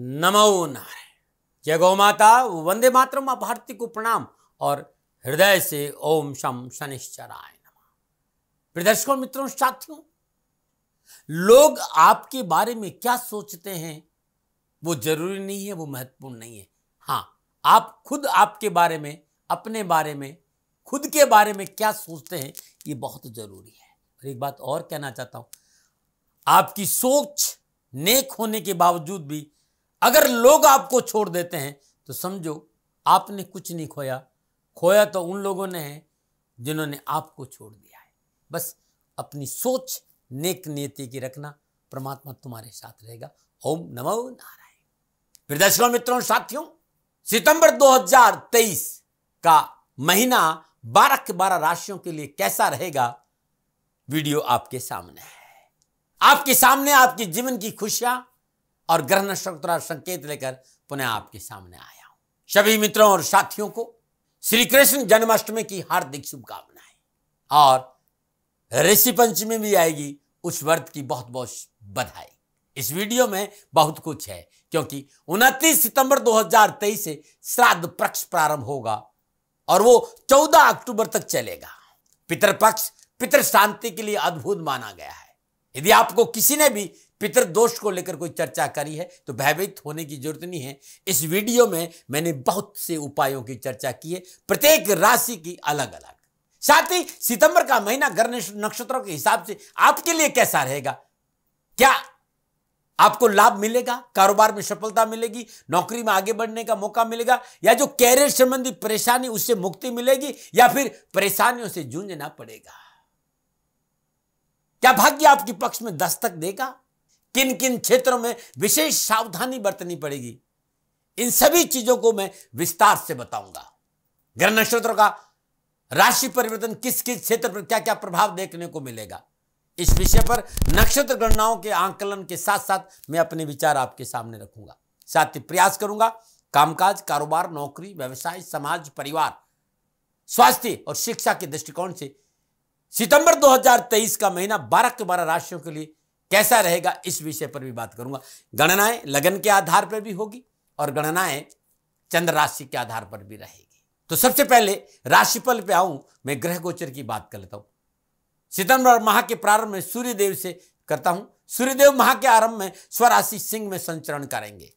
नमो नारायण जय गौ माता वंदे मातरम माँ भारती को प्रणाम और हृदय से ओम शम शनिश्चराय नम दर्शकों मित्रों साथियों लोग आपके बारे में क्या सोचते हैं वो जरूरी नहीं है वो महत्वपूर्ण नहीं है हाँ आप खुद आपके बारे में अपने बारे में खुद के बारे में क्या सोचते हैं ये बहुत जरूरी है और एक बात और कहना चाहता हूं आपकी सोच नेक होने के बावजूद भी अगर लोग आपको छोड़ देते हैं तो समझो आपने कुछ नहीं खोया खोया तो उन लोगों ने है जिन्होंने आपको छोड़ दिया है बस अपनी सोच नेक नियति की रखना परमात्मा तुम्हारे साथ रहेगा ओम नमो नारायण फिर मित्रों साथियों सितंबर 2023 का महीना बारह के बारह राशियों के लिए कैसा रहेगा वीडियो आपके सामने है आपके सामने आपके जीवन की खुशियां और ग्रह नक्षत्र संकेत लेकर पुनः आपके सामने आया हूं सभी मित्रों और साथियों को श्री कृष्ण जन्माष्टमी की हार्दिक शुभकामनाएं और ऋषि पंचमी भी आएगी उस व्रत की बहुत बहुत बधाई इस वीडियो में बहुत कुछ है क्योंकि 29 सितंबर 2023 से श्राद्ध पक्ष प्रारंभ होगा और वो 14 अक्टूबर तक चलेगा पितृपक्ष पितृ शांति के लिए अद्भुत माना गया है यदि आपको किसी ने भी दोष को लेकर कोई चर्चा करी है तो भयभीत होने की जरूरत नहीं है इस वीडियो में मैंने बहुत से उपायों की चर्चा की है प्रत्येक राशि की अलग अलग साथ ही सितंबर का महीना घर नक्षत्रों के हिसाब से आपके लिए कैसा रहेगा क्या आपको लाभ मिलेगा कारोबार में सफलता मिलेगी नौकरी में आगे बढ़ने का मौका मिलेगा या जो कैरियर संबंधी परेशानी उससे मुक्ति मिलेगी या फिर परेशानियों से जूझना पड़ेगा क्या भाग्य आपके पक्ष में दस्तक देगा किन किन क्षेत्रों में विशेष सावधानी बरतनी पड़ेगी इन सभी चीजों को मैं विस्तार से बताऊंगा ग्रह नक्षत्रों का राशि परिवर्तन किस किस क्षेत्र पर क्या क्या प्रभाव देखने को मिलेगा इस विषय पर नक्षत्र गणनाओं के आंकलन के साथ साथ मैं अपने विचार आपके सामने रखूंगा साथ ही प्रयास करूंगा कामकाज कारोबार नौकरी व्यवसाय समाज परिवार स्वास्थ्य और शिक्षा के दृष्टिकोण से सितंबर 2023 का महीना 12 के 12 राशियों के लिए कैसा रहेगा इस विषय पर भी बात करूंगा गणनाएं लगन के आधार पर भी होगी और गणनाएं चंद्र राशि के आधार पर भी रहेगी तो सबसे पहले राशिफल पे आऊं मैं ग्रह गोचर की बात कर लेता हूं सितंबर माह के प्रारंभ में सूर्यदेव से करता हूं सूर्यदेव माह के आरंभ में स्वराशि सिंह में संचरण करेंगे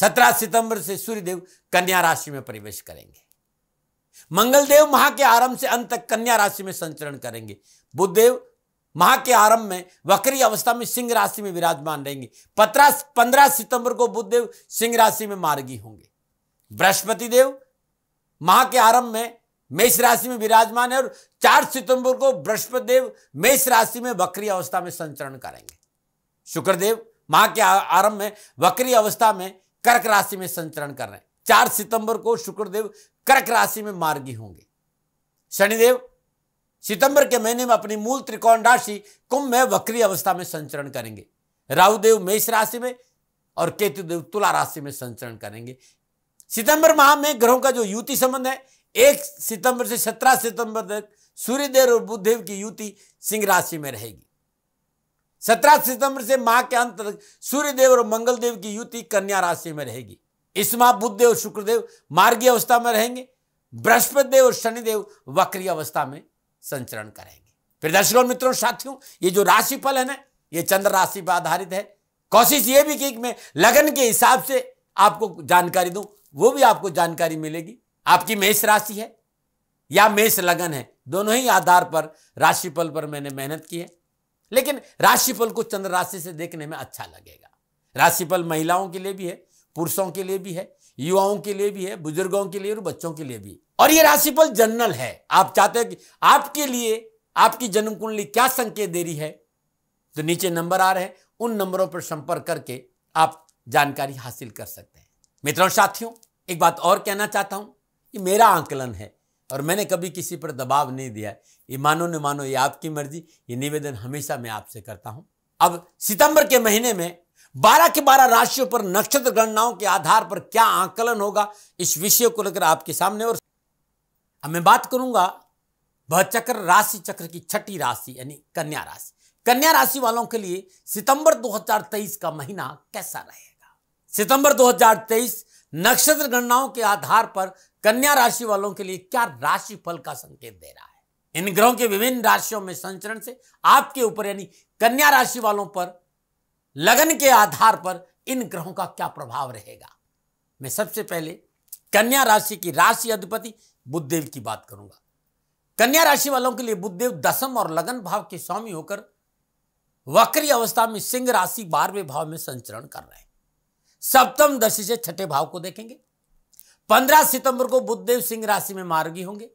सत्रह सितंबर से सूर्यदेव कन्या राशि में प्रवेश करेंगे मंगलदेव माह के आरंभ से अंत तक कन्या राशि में संचरण करेंगे बुद्धदेव माह के आरंभ में वक्री अवस्था में सिंह राशि में विराजमान रहेंगे पत्रह पंद्रह सितंबर को बुद्धदेव सिंह राशि में मार्गी होंगे बृहस्पति देव माह के आरंभ में मेष राशि में विराजमान है और चार सितंबर को बृहस्पति देव मेष राशि में वक्री अवस्था में संचरण करेंगे शुक्रदेव माह के आरंभ में वक्री अवस्था में कर्क राशि में संचरण कर रहे हैं चार सितंबर को शुक्रदेव कर्क राशि में मार्गी होंगे शनिदेव सितंबर के महीने में अपनी मूल त्रिकोण राशि कुंभ में वक्री अवस्था में संचरण करेंगे राहुदेव मेष राशि में और केतुदेव तुला राशि में संचरण करेंगे सितंबर माह में ग्रहों का जो युति संबंध है एक सितंबर से सत्रह सितंबर तक सूर्यदेव और बुद्धदेव की युति सिंह राशि में रहेगी सत्रह सितंबर से माह के अंत तक सूर्यदेव और मंगलदेव की युति कन्या राशि में रहेगी इस माह बुद्धदेव और शुक्रदेव मार्गी अवस्था में रहेंगे बृहस्पति देव और शनिदेव वक्री अवस्था में संचरण करेंगे फिर दर्शकों मित्रों साथियों ये जो राशिफल है ना ये चंद्र राशि पर आधारित है कोशिश ये भी की मैं लगन के हिसाब से आपको जानकारी दूं वो भी आपको जानकारी मिलेगी आपकी मेष राशि है या मेष लगन है दोनों ही आधार पर राशिफल पर मैंने मेहनत की है लेकिन राशिफल को चंद्र राशि से देखने में अच्छा लगेगा राशिफल महिलाओं के लिए भी है पुरुषों के लिए भी है युवाओं के लिए भी है बुजुर्गों के लिए और बच्चों के लिए भी और ये राशिफल जनरल है आप चाहते हैं कि आपके लिए आपकी जन्म कुंडली क्या संकेत दे रही है तो नीचे नंबर आ रहे हैं उन नंबरों पर संपर्क करके आप जानकारी हासिल कर सकते हैं मित्रों साथियों एक बात और कहना चाहता हूं ये मेरा आंकलन है और मैंने कभी किसी पर दबाव नहीं दिया ये मानो न मानो ये आपकी मर्जी ये निवेदन हमेशा मैं आपसे करता हूं अब सितंबर के महीने में बारह के बारह राशियों पर नक्षत्र गणनाओं के आधार पर क्या आकलन होगा इस विषय को लेकर आपके सामने और मैं बात करूंगा वह चक्र राशि चक्र की छठी राशि यानी कन्या राशि कन्या राशि वालों के लिए सितंबर 2023 का महीना कैसा रहेगा सितंबर 2023 नक्षत्र गणनाओं के आधार पर कन्या राशि वालों के लिए क्या राशि फल का संकेत दे रहा है इन ग्रहों के विभिन्न राशियों में संचरण से आपके ऊपर यानी कन्या राशि वालों पर लगन के आधार पर इन ग्रहों का क्या प्रभाव रहेगा मैं सबसे पहले कन्या राशि की राशि अधिपति बुद्धदेव की बात करूंगा कन्या राशि वालों के लिए बुद्धदेव दसम और लगन भाव के स्वामी होकर वक्री अवस्था में सिंह राशि बारहवें भाव में संचरण कर रहे हैं सप्तम दशि से छठे भाव को देखेंगे पंद्रह सितंबर को बुद्धदेव सिंह राशि में मार्गी होंगे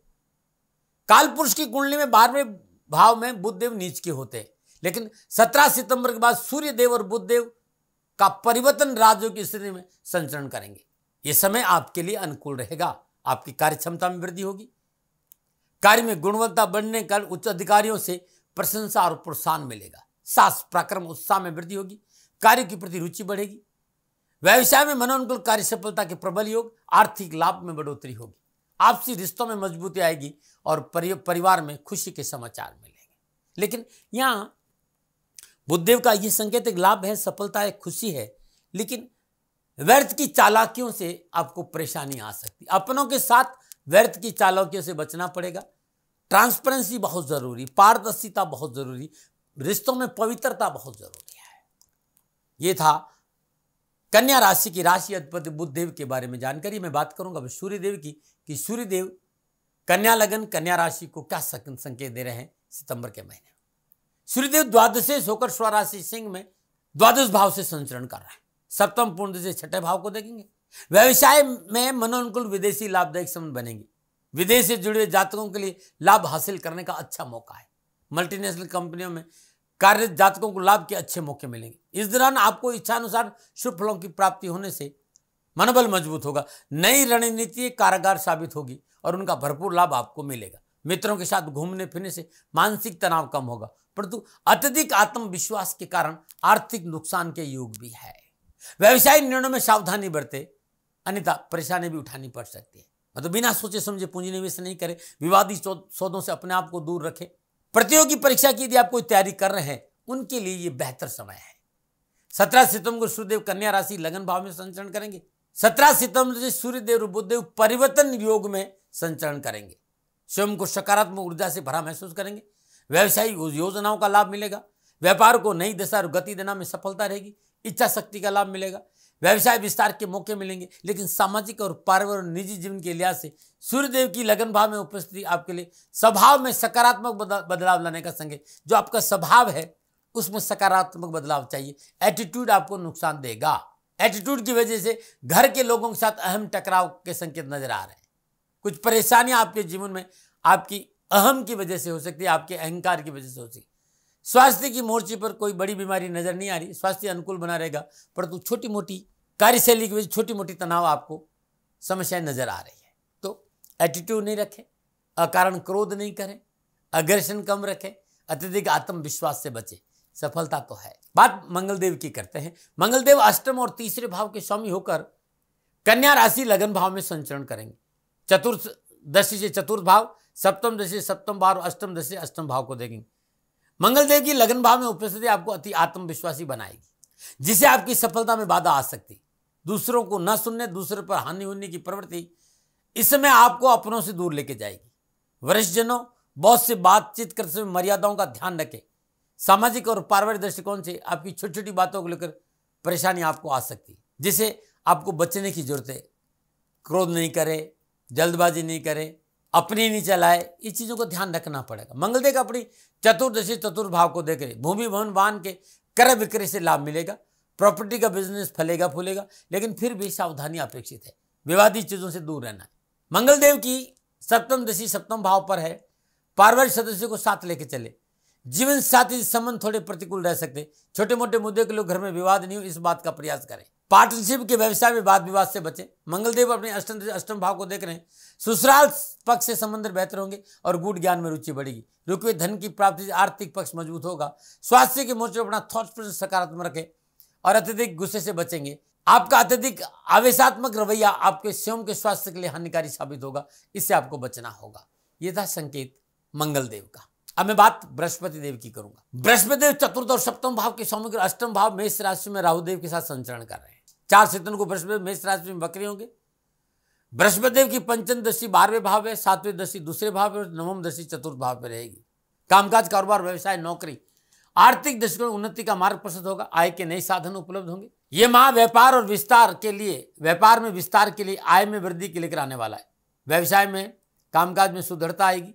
काल पुरुष की कुंडली में बारहवें भाव में बुद्धदेव नीच के होते हैं लेकिन 17 सितंबर के बाद सूर्य देव और बुद्ध देव का परिवर्तन राज्यों की स्थिति में संचरण करेंगे यह समय आपके लिए अनुकूल रहेगा आपकी कार्य क्षमता में वृद्धि होगी कार्य में गुणवत्ता बढ़ने का उच्च अधिकारियों से प्रशंसा और प्रोत्साहन मिलेगा सास पराक्रम उत्साह में वृद्धि होगी कार्य के प्रति रुचि बढ़ेगी व्यवसाय में मनोनुकूल कार्य सफलता के प्रबल योग आर्थिक लाभ में बढ़ोतरी होगी आपसी रिश्तों में मजबूती आएगी और परिवार में खुशी के समाचार मिलेंगे लेकिन यहाँ बुद्धदेव का यह एक लाभ है सफलता है खुशी है लेकिन व्यर्थ की चालाकियों से आपको परेशानी आ सकती अपनों के साथ व्यर्थ की चालाकियों से बचना पड़ेगा ट्रांसपेरेंसी बहुत ज़रूरी पारदर्शिता बहुत ज़रूरी रिश्तों में पवित्रता बहुत ज़रूरी है ये था कन्या राशि की राशि अधिपति बुद्धदेव के बारे में जानकारी मैं बात करूंगा सूर्यदेव की कि सूर्यदेव कन्या लगन कन्या राशि को क्या संकेत दे रहे हैं सितंबर के महीने सूर्यदेव द्वादश होकर स्वराशि सिंह में द्वादश भाव से संचरण कर रहे हैं सप्तम पूर्ण से छठे भाव को देखेंगे व्यवसाय में मनोनुकूल विदेशी लाभदायक संबंध बनेंगे विदेश से जुड़े जातकों के लिए लाभ हासिल करने का अच्छा मौका है मल्टीनेशनल कंपनियों में कार्यरत जातकों को लाभ के अच्छे मौके मिलेंगे इस दौरान आपको इच्छानुसार शुभ फलों की प्राप्ति होने से मनोबल मजबूत होगा नई रणनीति कारागार साबित होगी और उनका भरपूर लाभ आपको मिलेगा मित्रों के साथ घूमने फिरने से मानसिक तनाव कम होगा परंतु अत्यधिक आत्मविश्वास के कारण आर्थिक नुकसान के योग भी है व्यवसायिक निर्णयों में सावधानी बरते अन्यथा परेशानी भी उठानी पड़ सकती है मतलब बिना सोचे समझे पूंजी निवेश नहीं करें विवादी सौदों से अपने आप को दूर रखें प्रतियोगी परीक्षा की यदि आप कोई तैयारी कर रहे हैं उनके लिए ये बेहतर समय है सत्रह सितंबर को सूर्यदेव कन्या राशि लगन भाव में संचरण करेंगे सत्रह सितंबर से सूर्यदेव बुद्धदेव परिवर्तन योग में संचरण करेंगे स्वयं को सकारात्मक ऊर्जा से भरा महसूस करेंगे व्यवसायी योजनाओं का लाभ मिलेगा व्यापार को नई दिशा और गति देना में सफलता रहेगी इच्छा शक्ति का लाभ मिलेगा व्यवसाय विस्तार के मौके मिलेंगे लेकिन सामाजिक और पारिवारिक निजी जीवन के लिहाज से सूर्यदेव की लगन भाव में उपस्थिति आपके लिए स्वभाव में सकारात्मक बदलाव लाने का संग जो आपका स्वभाव है उसमें सकारात्मक बदलाव चाहिए एटीट्यूड आपको नुकसान देगा एटीट्यूड की वजह से घर के लोगों के साथ अहम टकराव के संकेत नजर आ रहे हैं कुछ परेशानियां आपके जीवन में आपकी अहम की वजह से हो सकती है आपके अहंकार की वजह से हो सकती है स्वास्थ्य की मोर्चे पर कोई बड़ी बीमारी नज़र नहीं आ रही स्वास्थ्य अनुकूल बना रहेगा परंतु तो छोटी मोटी कार्यशैली की वजह से छोटी मोटी तनाव आपको समस्याएं नज़र आ रही है तो एटीट्यूड नहीं रखें अकारण क्रोध नहीं करें अग्रेशन कम रखें अत्यधिक आत्मविश्वास से बचें सफलता तो है बात मंगलदेव की करते हैं मंगलदेव अष्टम और तीसरे भाव के स्वामी होकर कन्या राशि लगन भाव में संचरण करेंगे चतुर्थ दशी से चतुर्थ भाव सप्तम दृष्टि सप्तम भाव अष्टम दृष्टि अष्टम भाव को देखेंगे मंगलदेव की लगन भाव में उपस्थिति आपको अति आत्मविश्वासी बनाएगी जिसे आपकी सफलता में बाधा आ सकती दूसरों को न सुनने दूसरे पर हानि होने की प्रवृत्ति इस समय आपको अपनों से दूर लेके जाएगी वरिष्ठ जनों बहुत से बातचीत करते समय मर्यादाओं का ध्यान रखें सामाजिक और पारिवारिक दृष्टिकोण से आपकी छोटी छोटी बातों को लेकर परेशानी आपको आ सकती है जिसे आपको बचने की जरूरत है क्रोध नहीं करें जल्दबाजी नहीं करें अपनी नहीं चलाए इस चीज़ों को ध्यान रखना पड़ेगा मंगलदेव का अपनी चतुर्दशी चतुर्भाव को देख रहे भूमि भवन वाहन के क्रय विक्रय से लाभ मिलेगा प्रॉपर्टी का बिजनेस फलेगा फूलेगा लेकिन फिर भी सावधानी अपेक्षित है विवादित चीज़ों से दूर रहना है मंगलदेव की सप्तम दशी सप्तम भाव पर है पारिवारिक सदस्यों को साथ लेके चले जीवन साथी से संबंध थोड़े प्रतिकूल रह सकते छोटे मोटे मुद्दे के लोग घर में विवाद नहीं हो इस बात का प्रयास करें पार्टनरशिप के व्यवसाय में वाद विवाद से बचें मंगलदेव अपने अष्टम अष्टम भाव को देख रहे हैं ससुराल पक्ष से संबंध बेहतर होंगे और गुड ज्ञान में रुचि बढ़ेगी रुके धन की प्राप्ति से आर्थिक पक्ष मजबूत होगा स्वास्थ्य के मोर्चे अपना थॉट प्रोसेस सकारात्मक रखें और अत्यधिक गुस्से से बचेंगे आपका अत्यधिक आवेशात्मक रवैया आपके स्वयं के स्वास्थ्य के लिए हानिकारी साबित होगा इससे आपको बचना होगा यह था संकेत मंगलदेव का अब मैं बात बृहस्पति देव की करूंगा बृहस्पति देव चतुर्थ और सप्तम भाव के सौम्य अष्टम भाव मेष राशि में देव के साथ संचरण कर रहे हैं चार सितन को बृहस्पति मेष राशि में बकरे होंगे बृहस्पति देव की पंचम दशी बारहवें भाव है सातवें दशी दूसरे भाव में नवम दशी चतुर्थ भाव पर रहेगी कामकाज कारोबार व्यवसाय नौकरी आर्थिक दृष्टि में उन्नति का मार्ग प्रस्तुत होगा आय के नए साधन उपलब्ध होंगे ये माह व्यापार और विस्तार के लिए व्यापार में विस्तार के लिए आय में वृद्धि के लेकर आने वाला है व्यवसाय में कामकाज में सुदृढ़ता आएगी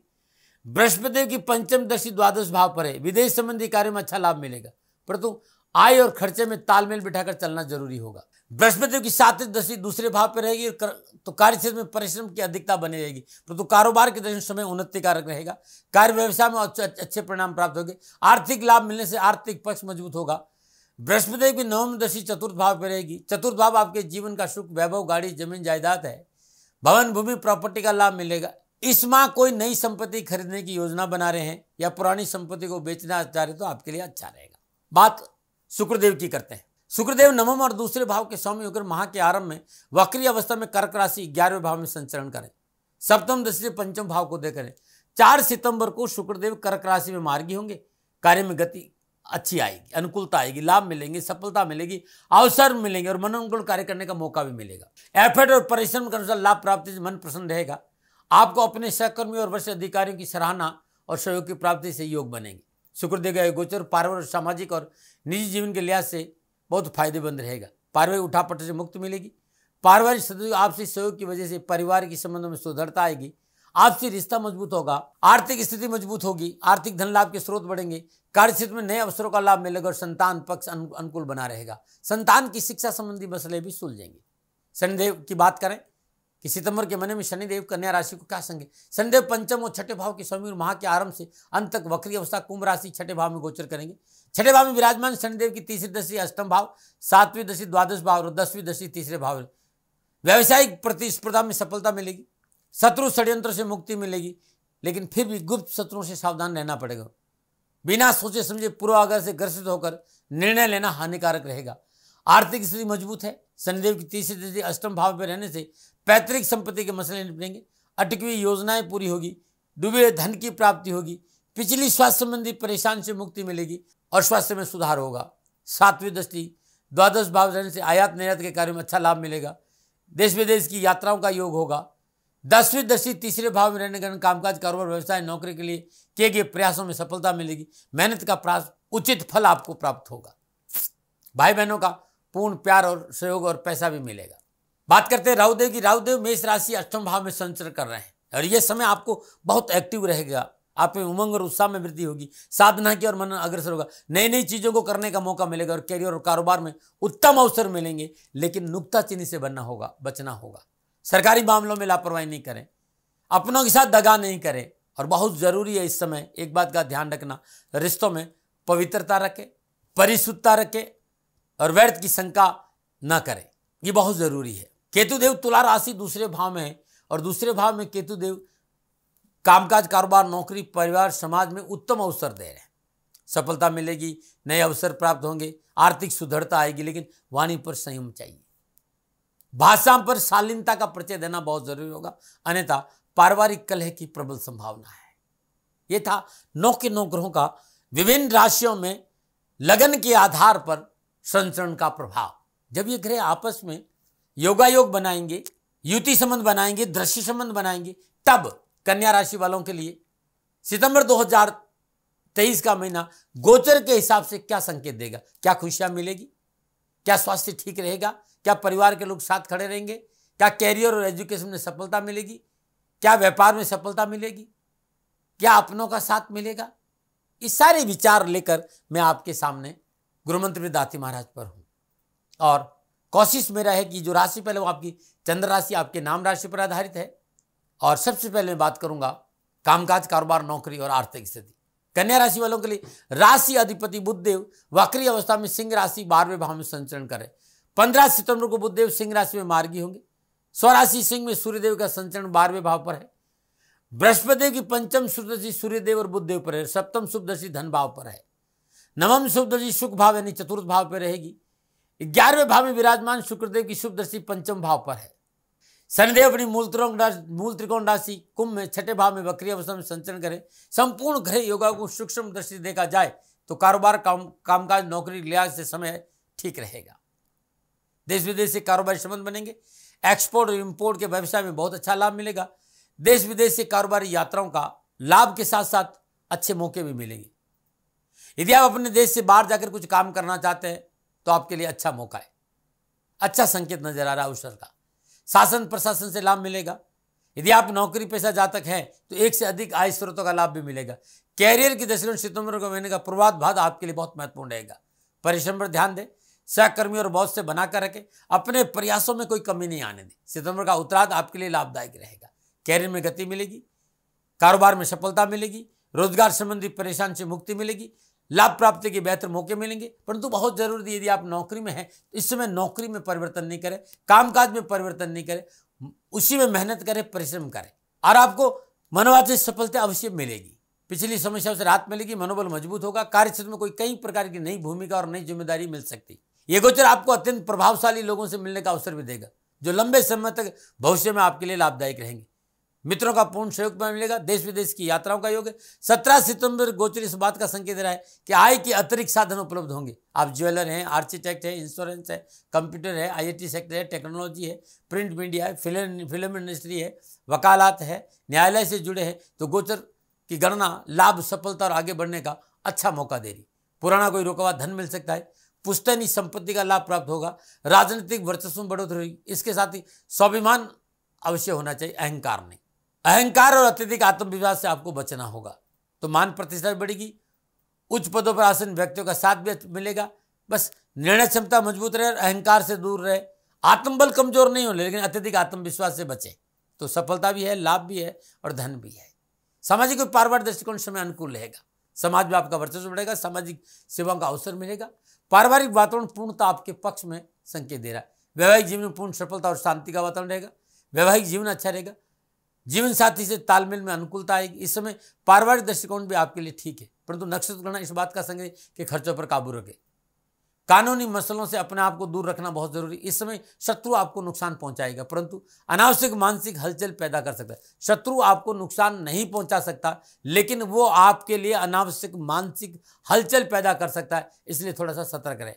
बृहस्पति की पंचम दशी द्वादश भाव पर है विदेश संबंधी कार्य में अच्छा लाभ मिलेगा परंतु आय और खर्चे में तालमेल बिठाकर चलना जरूरी होगा बृहस्पति की सातवीं दशी दूसरे भाव पर रहेगी कर, तो कार्य क्षेत्र में परिश्रम की अधिकता बनी रहेगी परंतु तो कारोबार के दर्शन समय उन्नति कारक रहेगा कार्य व्यवसाय में अच्छे परिणाम प्राप्त होंगे आर्थिक लाभ मिलने से आर्थिक पक्ष मजबूत होगा बृहस्पति की नवम दशी चतुर्थ भाव पर रहेगी चतुर्थ भाव आपके जीवन का सुख वैभव गाड़ी जमीन जायदाद है भवन भूमि प्रॉपर्टी का लाभ मिलेगा इस माह कोई नई संपत्ति खरीदने की योजना बना रहे हैं या पुरानी संपत्ति को बेचना चाह रहे तो आपके लिए अच्छा रहेगा बात शुक्रदेव की करते हैं शुक्रदेव नवम और दूसरे भाव के स्वामी होकर माह के आरंभ में वक्री अवस्था में कर्क राशि ग्यारहवें भाव में संचरण करें सप्तम दस पंचम भाव को देखें चार सितंबर को शुक्रदेव कर्क राशि में मार्गी होंगे कार्य में गति अच्छी आएगी अनुकूलता आएगी लाभ मिलेंगे सफलता मिलेगी अवसर मिलेंगे और मनोनुकूल कार्य करने का मौका भी मिलेगा एफर्ट और परिश्रम के अनुसार लाभ प्राप्ति से मन प्रसन्न रहेगा आपको अपने सहकर्मी और वरिष्ठ अधिकारियों की सराहना और सहयोग की प्राप्ति से योग बनेंगे शुक्रदेव का गोचर पार्वण सामाजिक और निजी जीवन के लिहाज से बहुत फायदेमंद रहेगा पारिवारिक उठापट से मुक्ति मिलेगी पारिवारिक सदस्य आपसी सहयोग की वजह से परिवार के संबंधों में सुदृढ़ता आएगी आपसी रिश्ता मजबूत होगा आर्थिक स्थिति मजबूत होगी आर्थिक धन लाभ के स्रोत बढ़ेंगे कार्यक्षेत्र में नए अवसरों का लाभ मिलेगा और संतान पक्ष अनुकूल बना रहेगा संतान की शिक्षा संबंधी मसले भी सुलझेंगे शनिदेव की बात करें कि सितंबर के महीने में शनिदेव कन्या राशि को क्या संगे शनिदेव पंचम और छठे भाव के स्वामी और माह के आरंभ से अंत तक वक्री अवस्था कुंभ राशि छठे भाव में गोचर करेंगे छठे भाव में विराजमान शनिदेव की तीसरी दशी अष्टम भाव सातवीं दशी द्वादश भाव और दसवीं दशी तीसरे भाव व्यावसायिक प्रतिस्पर्धा में सफलता मिलेगी शत्रु षड्यंत्र से मुक्ति मिलेगी लेकिन फिर भी गुप्त शत्रुओं से सावधान रहना पड़ेगा बिना सोचे समझे पूर्वाग्रह से ग्रसित होकर निर्णय लेना हानिकारक रहेगा आर्थिक स्थिति मजबूत है शनिदेव की तीसरी तिथि अष्टम भाव पर रहने से पैतृक संपत्ति के मसले निपटेंगे अटकी हुई योजनाएं पूरी होगी डूबे धन की प्राप्ति होगी पिछली स्वास्थ्य संबंधी परेशान से मुक्ति मिलेगी और स्वास्थ्य में सुधार होगा सातवीं दृष्टि द्वादश भाव रहने से आयात निर्यात के कार्य में अच्छा लाभ मिलेगा देश विदेश की यात्राओं का योग होगा दसवीं दृष्टि तीसरे भाव में रहने कारण कामकाज कारोबार व्यवसाय नौकरी के लिए किए गए प्रयासों में सफलता मिलेगी मेहनत का प्राप्त उचित फल आपको प्राप्त होगा भाई बहनों का पूर्ण प्यार और सहयोग और पैसा भी मिलेगा बात करते हैं राहुदेव की राहुदेव मेष राशि अष्टम भाव में संचर कर रहे हैं और ये समय आपको बहुत एक्टिव रहेगा आप में उमंग और उत्साह में वृद्धि होगी साधना की और मन अग्रसर होगा नई नई चीज़ों को करने का मौका मिलेगा और कैरियर और कारोबार में उत्तम अवसर मिलेंगे लेकिन नुकताचीनी से बनना होगा बचना होगा सरकारी मामलों में लापरवाही नहीं करें अपनों के साथ दगा नहीं करें और बहुत ज़रूरी है इस समय एक बात का ध्यान रखना रिश्तों में पवित्रता रखें परिशुद्धता रखें और व्यर्थ की शंका न करें ये बहुत ज़रूरी है केतुदेव तुला राशि दूसरे भाव में है और दूसरे भाव में केतुदेव कामकाज कारोबार नौकरी परिवार समाज में उत्तम अवसर दे रहे हैं सफलता मिलेगी नए अवसर प्राप्त होंगे आर्थिक सुदृढ़ता आएगी लेकिन वाणी पर संयम चाहिए भाषा पर शालीनता का परिचय देना बहुत जरूरी होगा अन्यथा पारिवारिक कलह की प्रबल संभावना है ये था नौ के नौ ग्रहों का विभिन्न राशियों में लगन के आधार पर संचरण का प्रभाव जब ये ग्रह आपस में योगायोग बनाएंगे युति संबंध बनाएंगे दृश्य संबंध बनाएंगे तब कन्या राशि वालों के लिए सितंबर 2023 का महीना गोचर के हिसाब से क्या संकेत देगा क्या खुशियां मिलेगी क्या स्वास्थ्य ठीक रहेगा क्या परिवार के लोग साथ खड़े रहेंगे क्या कैरियर और एजुकेशन में सफलता मिलेगी क्या व्यापार में सफलता मिलेगी क्या अपनों का साथ मिलेगा ये सारे विचार लेकर मैं आपके सामने मंत्र में दाती महाराज पर हूँ और कोशिश मेरा है कि जो राशि पहले वो आपकी चंद्र राशि आपके नाम राशि पर आधारित है और सबसे पहले मैं बात करूंगा कामकाज कारोबार नौकरी और आर्थिक स्थिति कन्या राशि वालों के लिए राशि अधिपति बुद्धदेव वक्री अवस्था में सिंह राशि बारहवें भाव में संचरण करे पंद्रह सितंबर को बुद्धदेव सिंह राशि में मार्गी होंगे स्वराशि सिंह में सूर्यदेव का संचरण बारहवें भाव पर है बृहस्पतिदेव की पंचम सूर्यदशी सूर्यदेव और बुद्धदेव पर है सप्तम शुभदशी धन भाव पर है नवम शुभ दृष्टि शुक्र भाव यानी चतुर्थ भाव पर रहेगी ग्यारहवें भाव में विराजमान शुक्रदेव की शुभ दृष्टि पंचम भाव पर है शनिदेव अपनी मूल मूल त्रिकोण राशि कुंभ में छठे भाव में बकरी अवस्था में संचरण करें संपूर्ण घर योगा को सूक्ष्म दृष्टि देखा जाए तो कारोबार काम कामकाज नौकरी लिहाज से समय ठीक रहेगा देश विदेश से कारोबारी संबंध बनेंगे एक्सपोर्ट और इम्पोर्ट के व्यवसाय में बहुत अच्छा लाभ मिलेगा देश विदेश से कारोबारी यात्राओं का लाभ के साथ साथ अच्छे मौके भी मिलेंगे यदि आप अपने देश से बाहर जाकर कुछ काम करना चाहते हैं तो आपके लिए अच्छा मौका है अच्छा संकेत नजर आ रहा है अवसर का शासन प्रशासन से लाभ मिलेगा यदि आप नौकरी पेशा जातक हैं तो एक से अधिक आय स्रोतों का लाभ भी मिलेगा कैरियर की दशरण सितंबर को महीने का प्रभात भाग आपके लिए बहुत महत्वपूर्ण रहेगा परिश्रम पर ध्यान दें सहकर्मी और बहुत से बनाकर रखें अपने प्रयासों में कोई कमी नहीं आने दें सितंबर का उत्तराध आपके लिए लाभदायक रहेगा कैरियर में गति मिलेगी कारोबार में सफलता मिलेगी रोजगार संबंधी परेशान से मुक्ति मिलेगी लाभ प्राप्ति के बेहतर मौके मिलेंगे परंतु बहुत जरूरी यदि आप नौकरी में हैं तो इस समय नौकरी में परिवर्तन नहीं करें कामकाज में परिवर्तन नहीं करें उसी में मेहनत करें परिश्रम करें और आपको मनोवाचित सफलता अवश्य मिलेगी पिछली समस्याओं से राहत मिलेगी मनोबल मजबूत होगा कार्यक्षेत्र में कोई कई प्रकार की नई भूमिका और नई जिम्मेदारी मिल सकती ये गोचर आपको अत्यंत प्रभावशाली लोगों से मिलने का अवसर भी देगा जो लंबे समय तक भविष्य में आपके लिए लाभदायक रहेंगे मित्रों का पूर्ण सहयोग में मिलेगा देश विदेश की यात्राओं का योग है सत्रह सितंबर गोचर इस बात का संकेत रहा है कि आय के अतिरिक्त साधन उपलब्ध होंगे आप ज्वेलर हैं आर्किटेक्ट है इंश्योरेंस है कंप्यूटर है आईआईटी सेक्टर है टेक्नोलॉजी है प्रिंट मीडिया है फिल्म फिल्म इंडस्ट्री है वकालत है न्यायालय से जुड़े हैं तो गोचर की गणना लाभ सफलता और आगे बढ़ने का अच्छा मौका दे रही पुराना कोई रुकावा धन मिल सकता है पुस्तैनी संपत्ति का लाभ प्राप्त होगा राजनीतिक वर्चस्व बढ़ोतरी होगी इसके साथ ही स्वाभिमान अवश्य होना चाहिए अहंकार नहीं अहंकार और अत्यधिक आत्मविश्वास से आपको बचना होगा तो मान प्रतिष्ठा बढ़ेगी उच्च पदों पर आसन व्यक्तियों का साथ भी मिलेगा बस निर्णय क्षमता मजबूत रहे और अहंकार से दूर रहे आत्मबल कमजोर नहीं होने लेकिन अत्यधिक आत्मविश्वास से बचे तो सफलता भी है लाभ भी है और धन भी है सामाजिक और पारिवार दृष्टिकोण समय अनुकूल रहेगा समाज में आपका वर्चस्व बढ़ेगा सामाजिक सेवाओं का अवसर मिलेगा पारिवारिक वातावरण पूर्णता आपके पक्ष में संकेत दे रहा है वैवाहिक जीवन में पूर्ण सफलता और शांति का वातावरण रहेगा वैवाहिक जीवन अच्छा रहेगा जीवन साथी से तालमेल में अनुकूलता आएगी इस समय पारिवारिक दृष्टिकोण भी आपके लिए ठीक है परंतु नक्षत्र गणना इस बात का संग कि खर्चों पर काबू रखे कानूनी मसलों से अपने आप को दूर रखना बहुत जरूरी इस समय शत्रु आपको नुकसान पहुंचाएगा परंतु अनावश्यक मानसिक हलचल पैदा कर सकता है शत्रु आपको नुकसान नहीं पहुंचा सकता लेकिन वो आपके लिए अनावश्यक मानसिक हलचल पैदा कर सकता है इसलिए थोड़ा सा सतर्क रहे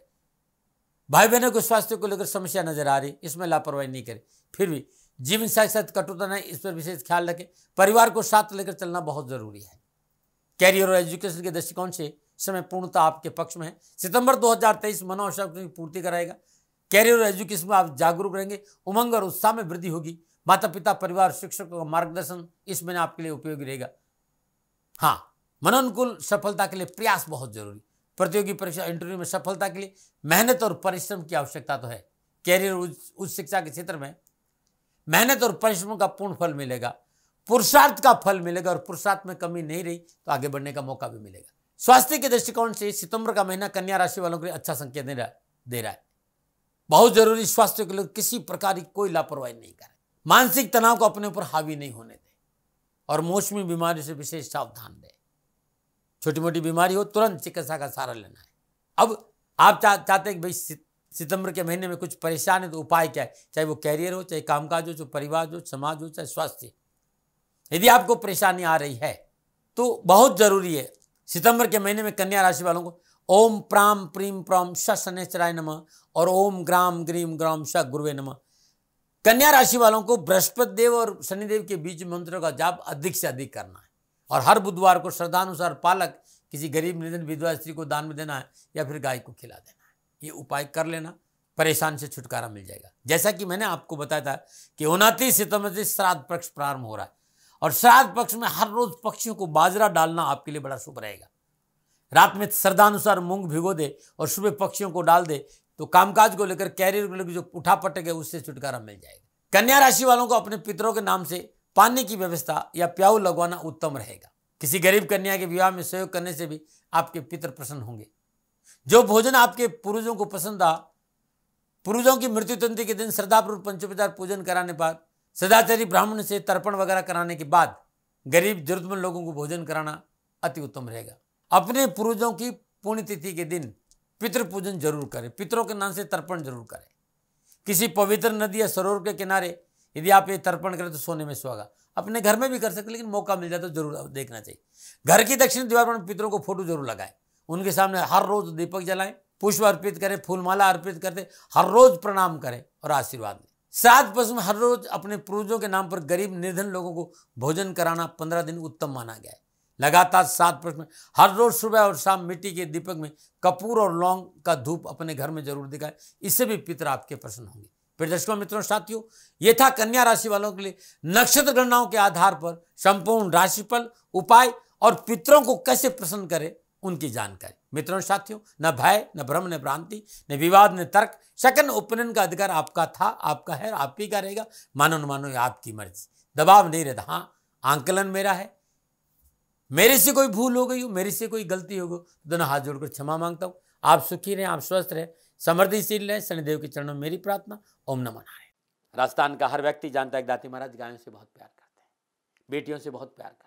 भाई बहनों के स्वास्थ्य को लेकर समस्या नजर आ रही इसमें लापरवाही नहीं करें फिर भी जीवन साथ साथ कटुता नहीं इस पर विशेष ख्याल रखें परिवार को साथ लेकर चलना बहुत ज़रूरी है कैरियर और एजुकेशन के दृष्टिकोण से समय पूर्णता आपके पक्ष में है सितंबर 2023 तेईस की पूर्ति कराएगा कैरियर और एजुकेशन में आप जागरूक रहेंगे उमंग और उत्साह में वृद्धि होगी माता पिता परिवार शिक्षकों का मार्गदर्शन इस महीने आपके लिए उपयोगी रहेगा हाँ मनोनुकूल सफलता के लिए प्रयास बहुत जरूरी प्रतियोगी परीक्षा इंटरव्यू में सफलता के लिए मेहनत और परिश्रम की आवश्यकता तो है कैरियर उच्च शिक्षा के क्षेत्र में मेहनत और परिश्रम का पूर्ण फल मिलेगा पुरुषार्थ का फल मिलेगा और पुरुषार्थ में कमी नहीं रही तो आगे बढ़ने का मौका भी मिलेगा स्वास्थ्य के दृष्टिकोण से सितंबर का महीना कन्या राशि वालों के लिए अच्छा संकेत दे रहा दे रहा है बहुत जरूरी स्वास्थ्य के लिए किसी प्रकार की कोई लापरवाही नहीं करें मानसिक तनाव को अपने ऊपर हावी नहीं होने दें और मौसमी बीमारी से विशेष सावधान रहें छोटी मोटी बीमारी हो तुरंत चिकित्सा का सहारा लेना है अब आप चा, चाहते हैं कि भाई सितंबर के महीने में कुछ परेशान है तो उपाय क्या है चाहे वो कैरियर हो चाहे कामकाज हो चाहे परिवार हो समाज हो चाहे स्वास्थ्य यदि आपको परेशानी आ रही है तो बहुत जरूरी है सितंबर के महीने में कन्या राशि वालों को ओम प्राम प्रीम प्राम शनेश्वराय नम और ओम ग्राम ग्रीम ग्राम श गुरुवे नम कन्या राशि वालों को बृहस्पति देव और शनिदेव के बीच मंत्रों का जाप अधिक से अधिक करना है और हर बुधवार को श्रद्धानुसार पालक किसी गरीब निधन विधवा स्त्री को दान में देना है या फिर गाय को खिला देना है ये उपाय कर लेना परेशान से छुटकारा मिल जाएगा जैसा कि मैंने आपको बताया था कि उनतीस सितंबर से श्राद्ध पक्ष प्रारंभ हो रहा है और श्राद्ध पक्ष में हर रोज पक्षियों को बाजरा डालना आपके लिए बड़ा शुभ रहेगा रात में श्रद्धानुसार मूंग भिगो दे और सुबह पक्षियों को डाल दे तो कामकाज को लेकर कैरियर को लेकर जो उठा पटक है उससे छुटकारा मिल जाएगा कन्या राशि वालों को अपने पितरों के नाम से पानी की व्यवस्था या प्याऊ लगवाना उत्तम रहेगा किसी गरीब कन्या के विवाह में सहयोग करने से भी आपके पितर प्रसन्न होंगे जो भोजन आपके पूर्वजों को पसंद आ पूर्वजों की मृत्यु तंत्र के दिन श्रद्धापूर्व पंचोपचार पूजन कराने पर सदाचारी ब्राह्मण से तर्पण वगैरह कराने के बाद गरीब जरूरतमंद लोगों को भोजन कराना अति उत्तम रहेगा अपने पूर्वजों की पुण्यतिथि के दिन पितृ पूजन जरूर करें पितरों के नाम से तर्पण जरूर करें किसी पवित्र नदी या सरोवर के किनारे यदि आप ये तर्पण करें तो सोने में सुहागा अपने घर में भी कर सकते लेकिन मौका मिल जाए तो जरूर देखना चाहिए घर की दक्षिण दीवार पर पितरों को फोटो जरूर लगाएं उनके सामने हर रोज़ दीपक जलाएं पुष्प अर्पित करें फूलमाला अर्पित करते हर रोज़ प्रणाम करें और आशीर्वाद लें सात पशु हर रोज अपने पूर्वजों के नाम पर गरीब निर्धन लोगों को भोजन कराना पंद्रह दिन उत्तम माना गया है लगातार सात प्रश्न हर रोज सुबह और शाम मिट्टी के दीपक में कपूर और लौंग का धूप अपने घर में जरूर दिखाए इससे भी पितर आपके प्रसन्न होंगे फिर दर्शकों मित्रों साथियों ये था कन्या राशि वालों के लिए नक्षत्र गणनाओं के आधार पर संपूर्ण राशिफल उपाय और पितरों को कैसे प्रसन्न करें उनकी जानकारी मित्रों साथियों न भय न भ्रम न भ्रांति न विवाद न तर्क सेकंड ओपिनियन का अधिकार आपका था आपका है आप ही का रहेगा मानो न मानो आपकी मर्जी दबाव नहीं रहता हाँ आंकलन मेरा है मेरे से कोई भूल हो गई हो मेरे से कोई गलती हो गई तो दोनों हाथ जोड़कर क्षमा मांगता हूँ आप सुखी रहें आप स्वस्थ रहें समृद्धिशील रहें शनिदेव के चरणों में मेरी प्रार्थना ओम नमो नारायण राजस्थान का हर व्यक्ति जानता है दाती महाराज गायों से बहुत प्यार करते हैं बेटियों से बहुत प्यार करते हैं